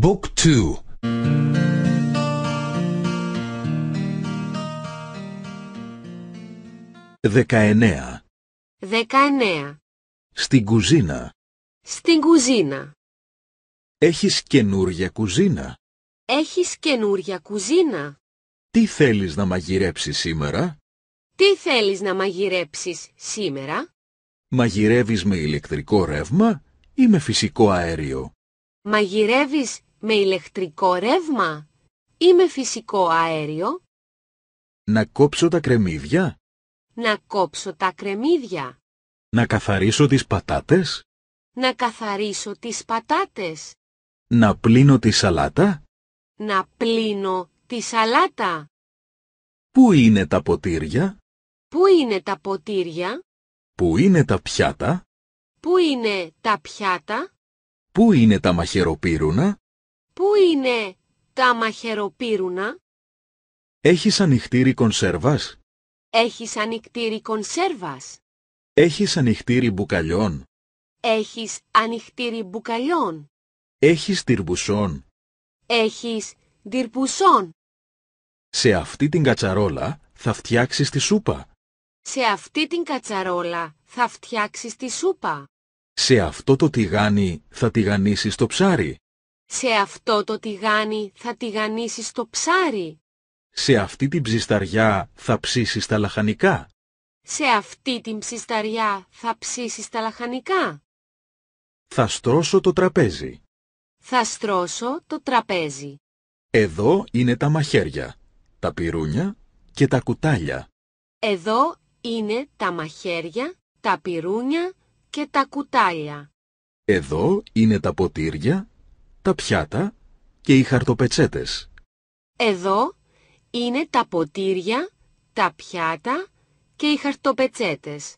Book 2. δεκαεννέα Στην κουζίνα Στην κουζίνα Έχεις καινούρια κουζίνα Έχεις καινούρια κουζίνα Τι θέλεις να μαγειρέψεις σήμερα Τι θέλεις να μαγειρέψεις σήμερα Μαγειρεύεις με ηλεκτρικό ρεύμα ή με φυσικό αέριο Μαγειρεύεις με ηλεκτρικό ρεύμα ή με φυσικό αέριο. Να κόψω τα κρεμμύδια. Να κόψω τα κρεμμύδια. Να καθαρίσω τις πατάτες. Να καθαρίσω τις πατάτες. Να πλύνω τη σαλάτα. Να πλύνω τη σαλάτα. Πού είναι τα ποτήρια. Πού είναι τα ποτήρια. Πού είναι τα πιάτα. Πού είναι τα πιάτα. Πού είναι τα μαχαιροπύρουνα. Πού είναι τα μαχαιροπύρουνα? Έχεις ανοιχτήρι κονσέρβας? Έχεις ανοιχτήρι κονσέρβας? Έχεις ανοιχτήρι μπουκαλιών? Έχεις ανοιχτήρι μπουκαλιών? Έχεις τυρμπουσόν? Έχεις τυρπουσών; Σε αυτή την κατσαρόλα θα φτιάξεις τη σούπα. Σε αυτή την κατσαρόλα θα φτιάξεις τη σούπα. Σε αυτό το τηγάνι θα τηγανίσεις το ψάρι. Σε αυτό το τηγάνι θα τηγανίσεις το ψάρι. Σε αυτή την ψισταριά θα ψήσεις τα λαχανικά. Σε αυτή την ψισταριά θα ψήσεις τα λαχανικά. Θα στρώσω το τραπέζι. Θα στρώσω το τραπέζι. Εδώ είναι τα μαχαίρια, τα πυρούνια και τα κουτάλια. Εδώ είναι τα μαχαίρια, τα πυρούνια και τα κουτάλια. Εδώ είναι τα ποτήρια τα πιάτα και οι χαρτοπετσέτες. Εδώ είναι τα ποτήρια, τα πιάτα και οι χαρτοπετσέτες.